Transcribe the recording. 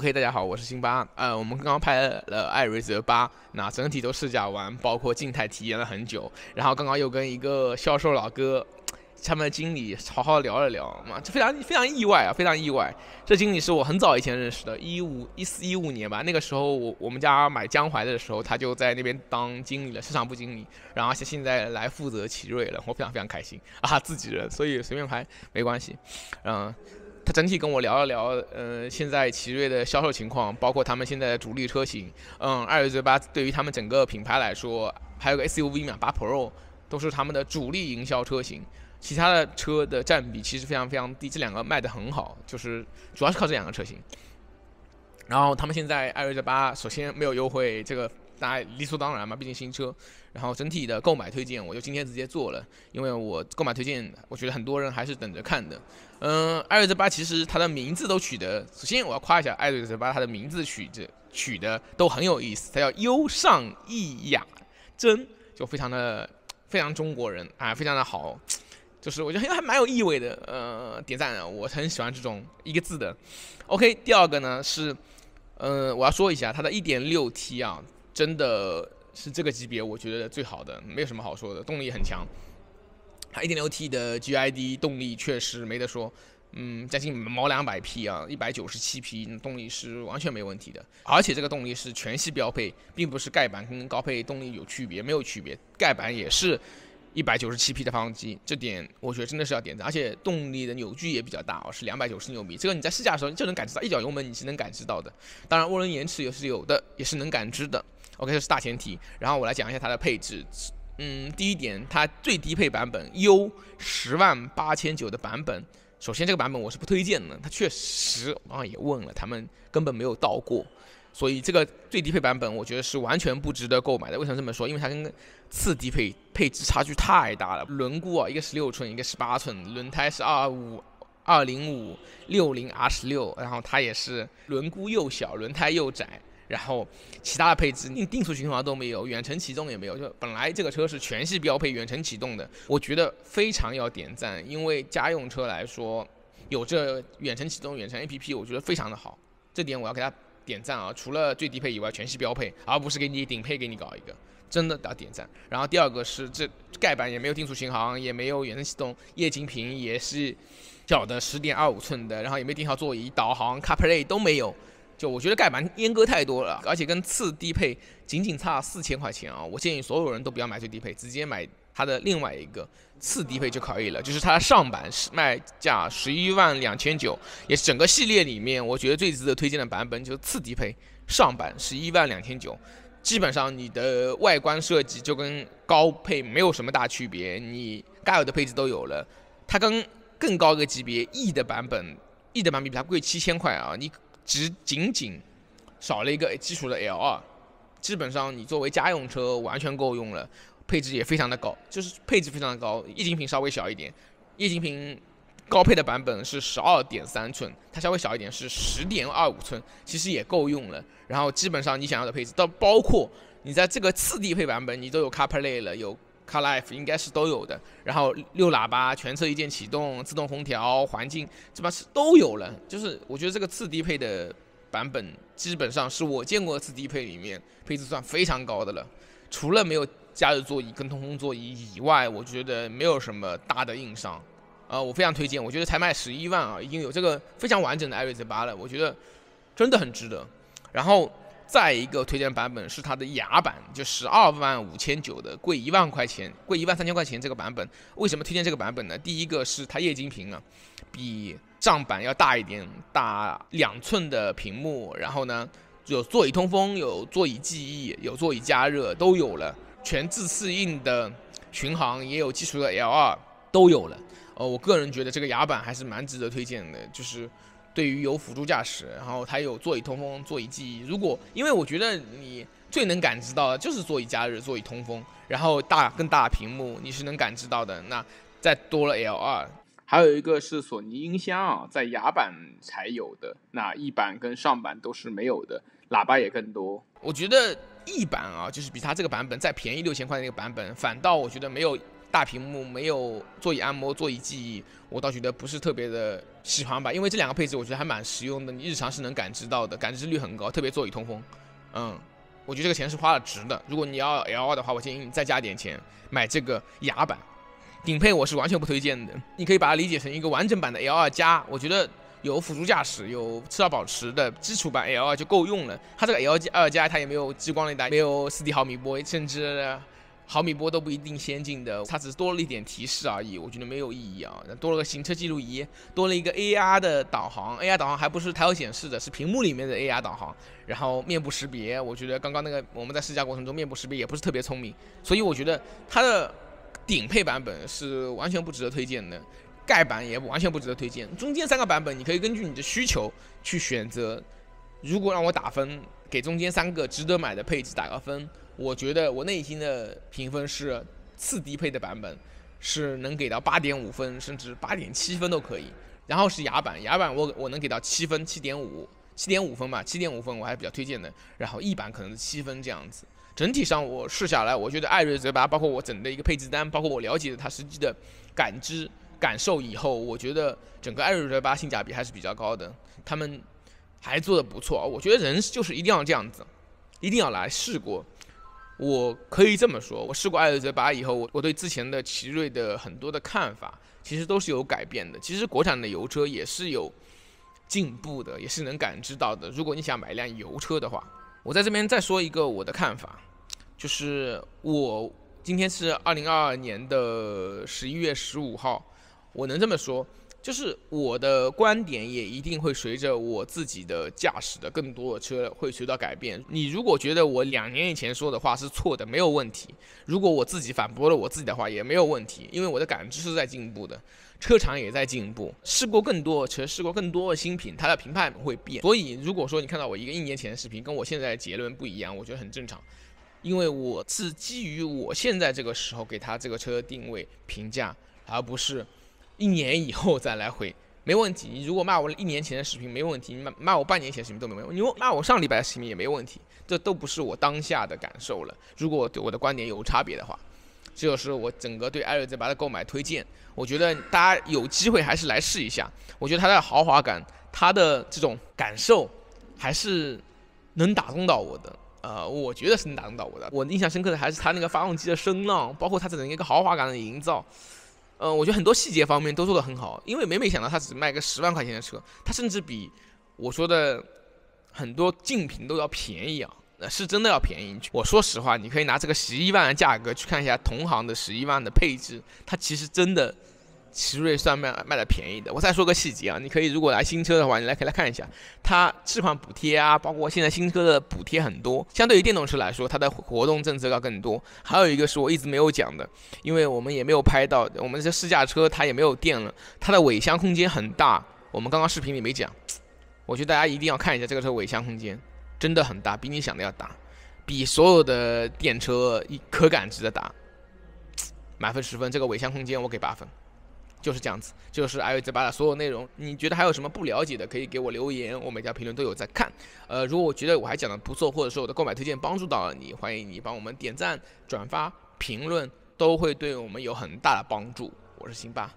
OK，大家好，我是辛巴。呃，我们刚刚拍了艾瑞泽八，那整体都试驾完，包括静态体验了很久。然后刚刚又跟一个销售老哥，他们的经理好好聊了聊，嘛，这非常非常意外啊，非常意外。这经理是我很早以前认识的，一五一四一五年吧，那个时候我我们家买江淮的时候，他就在那边当经理了，市场部经理。然后现现在来负责奇瑞了，我非常非常开心啊，自己人，所以随便拍没关系。嗯。他整体跟我聊了聊，呃，现在奇瑞的销售情况，包括他们现在的主力车型，嗯，艾瑞泽八对于他们整个品牌来说，还有个 SUV 嘛，八 Pro 都是他们的主力营销车型，其他的车的占比其实非常非常低，这两个卖的很好，就是主要是靠这两个车型。然后他们现在艾瑞泽八首先没有优惠，这个。大家理所当然嘛，毕竟新车，然后整体的购买推荐，我就今天直接做了，因为我购买推荐，我觉得很多人还是等着看的。嗯，艾瑞泽八其实它的名字都取得，首先我要夸一下艾瑞泽八，它的名字取着取的都很有意思，它叫优尚逸雅真，就非常的非常中国人啊，非常的好，就是我觉得还还蛮有意味的。呃，点赞，我很喜欢这种一个字的。OK，第二个呢是，嗯，我要说一下它的 1.6T 啊。真的是这个级别，我觉得最好的，没有什么好说的，动力很强。它1 6 t 的 GID 动力确实没得说，嗯，将近毛两百匹啊，一百九十七匹，动力是完全没问题的。而且这个动力是全系标配，并不是盖板跟高配动力有区别，没有区别，盖板也是一百九十七匹的发动机，这点我觉得真的是要点赞。而且动力的扭矩也比较大哦，是两百九十牛米，这个你在试驾的时候就能感知到，一脚油门你是能感知到的。当然，涡轮延迟也是有的，也是能感知的。OK，这是大前提。然后我来讲一下它的配置。嗯，第一点，它最低配版本 U 十万八千九的版本，首先这个版本我是不推荐的。它确实，啊也问了，他们根本没有到过，所以这个最低配版本我觉得是完全不值得购买的。为什么这么说？因为它跟次低配配置差距太大了。轮毂啊，一个十六寸，一个十八寸，轮胎是二五二零五六零 R 十六，然后它也是轮毂又小，轮胎又窄。然后其他的配置，你定速巡航都没有，远程启动也没有。就本来这个车是全系标配远程启动的，我觉得非常要点赞。因为家用车来说，有这远程启动、远程 APP，我觉得非常的好。这点我要给他点赞啊！除了最低配以外，全系标配，而不是给你顶配给你搞一个，真的要点赞。然后第二个是这盖板也没有定速巡航，也没有远程启动，液晶屏也是小的十点二五寸的，然后也没定好座椅，导航、CarPlay 都没有。就我觉得盖板阉割太多了，而且跟次低配仅仅差四千块钱啊！我建议所有人都不要买最低配，直接买它的另外一个次低配就可以了。就是它上版是卖价十一万两千九，也是整个系列里面我觉得最值得推荐的版本，就是次低配上版十一万两千九。基本上你的外观设计就跟高配没有什么大区别，你该有的配置都有了。它跟更高一个级别 E 的版本，E 的版本比它贵七千块啊！你。只仅仅少了一个基础的 L2，基本上你作为家用车完全够用了，配置也非常的高，就是配置非常的高，液晶屏稍微小一点，液晶屏高配的版本是十二点三寸，它稍微小一点是十点二五寸，其实也够用了。然后基本上你想要的配置，到包括你在这个次低配版本，你都有 CarPlay 了，有。Car Life 应该是都有的，然后六喇叭、全车一键启动、自动空调、环境，这把是都有了。就是我觉得这个次低配的版本，基本上是我见过次低配里面配置算非常高的了，除了没有加热座椅跟通风座椅以外，我觉得没有什么大的硬伤。啊，我非常推荐，我觉得才卖十一万啊，已经有这个非常完整的 i r i s 八了，我觉得真的很值得。然后。再一个推荐版本是它的雅版，就十二万五千九的，贵一万块钱，贵一万三千块钱这个版本。为什么推荐这个版本呢？第一个是它液晶屏啊，比账版要大一点，大两寸的屏幕。然后呢，有座椅通风，有座椅记忆，有座椅加热都有了。全自适应的巡航也有基础的 L2 都有了。呃，我个人觉得这个雅版还是蛮值得推荐的，就是。对于有辅助驾驶，然后它有座椅通风、座椅记忆。如果因为我觉得你最能感知到的就是座椅加热、座椅通风，然后大更大屏幕你是能感知到的。那再多了 l 二，还有一个是索尼音箱啊，在雅版才有的，那 E 版跟上版都是没有的，喇叭也更多。我觉得 E 版啊，就是比它这个版本再便宜六千块那个版本，反倒我觉得没有。大屏幕没有座椅按摩、座椅记忆，我倒觉得不是特别的喜欢吧。因为这两个配置我觉得还蛮实用的，你日常是能感知到的，感知率很高。特别座椅通风，嗯，我觉得这个钱是花了值的。如果你要 l 二的话，我建议你再加点钱买这个雅版。顶配我是完全不推荐的，你可以把它理解成一个完整版的 l 二加。我觉得有辅助驾驶、有车道保持的基础版 l 二就够用了。它这个 l 二加它也没有激光雷达，没有四 D 毫米波，甚至。毫米波都不一定先进的，它只是多了一点提示而已，我觉得没有意义啊。多了个行车记录仪，多了一个 AR 的导航，AR 导航还不是它要显示的，是屏幕里面的 AR 导航。然后面部识别，我觉得刚刚那个我们在试驾过程中，面部识别也不是特别聪明。所以我觉得它的顶配版本是完全不值得推荐的，盖版也完全不值得推荐。中间三个版本你可以根据你的需求去选择。如果让我打分。给中间三个值得买的配置打个分，我觉得我内心的评分是次低配的版本是能给到八点五分，甚至八点七分都可以。然后是雅版，雅版我我能给到七分，七点五，七点五分吧，七点五分我还是比较推荐的。然后 E 版可能是七分这样子。整体上我试下来，我觉得艾瑞泽八，包括我整的一个配置单，包括我了解的它实际的感知感受以后，我觉得整个艾瑞泽八性价比还是比较高的。他们。还做的不错，我觉得人就是一定要这样子，一定要来试过。我可以这么说，我试过艾瑞泽八以后，我我对之前的奇瑞的很多的看法，其实都是有改变的。其实国产的油车也是有进步的，也是能感知到的。如果你想买一辆油车的话，我在这边再说一个我的看法，就是我今天是二零二二年的十一月十五号，我能这么说。就是我的观点也一定会随着我自己的驾驶的更多的车会随到改变。你如果觉得我两年以前说的话是错的，没有问题。如果我自己反驳了我自己的话也没有问题，因为我的感知是在进步的，车厂也在进步，试过更多的车，试过更多的新品，它的评判会变。所以如果说你看到我一个一年前的视频跟我现在的结论不一样，我觉得很正常，因为我是基于我现在这个时候给他这个车定位评价，而不是。一年以后再来回，没问题。你如果骂我一年前的视频，没问题；你骂骂我半年前的视频都没问题。你骂我上礼拜的视频也没问题，这都不是我当下的感受了。如果对我的观点有差别的话，这就是我整个对艾瑞泽八的购买推荐。我觉得大家有机会还是来试一下。我觉得它的豪华感，它的这种感受，还是能打动到我的。呃，我觉得是能打动到我的。我印象深刻的还是它那个发动机的声浪，包括它整个一个豪华感的营造。嗯，我觉得很多细节方面都做得很好，因为每每想到他只卖个十万块钱的车，他甚至比我说的很多竞品都要便宜啊，是真的要便宜。我说实话，你可以拿这个十一万的价格去看一下同行的十一万的配置，它其实真的。奇瑞算卖卖的便宜的，我再说个细节啊，你可以如果来新车的话，你来可以来看一下，它置换补贴啊，包括现在新车的补贴很多，相对于电动车来说，它的活动政策要更多。还有一个是我一直没有讲的，因为我们也没有拍到，我们这试驾车它也没有电了，它的尾箱空间很大，我们刚刚视频里没讲，我觉得大家一定要看一下这个车尾箱空间真的很大，比你想的要大，比所有的电车一可感知的大，满分十分，这个尾箱空间我给八分。就是这样子，就是艾瑞泽八的所有内容。你觉得还有什么不了解的，可以给我留言。我每条评论都有在看。呃，如果我觉得我还讲的不错，或者说我的购买推荐帮助到了你，欢迎你帮我们点赞、转发、评论，都会对我们有很大的帮助。我是辛巴。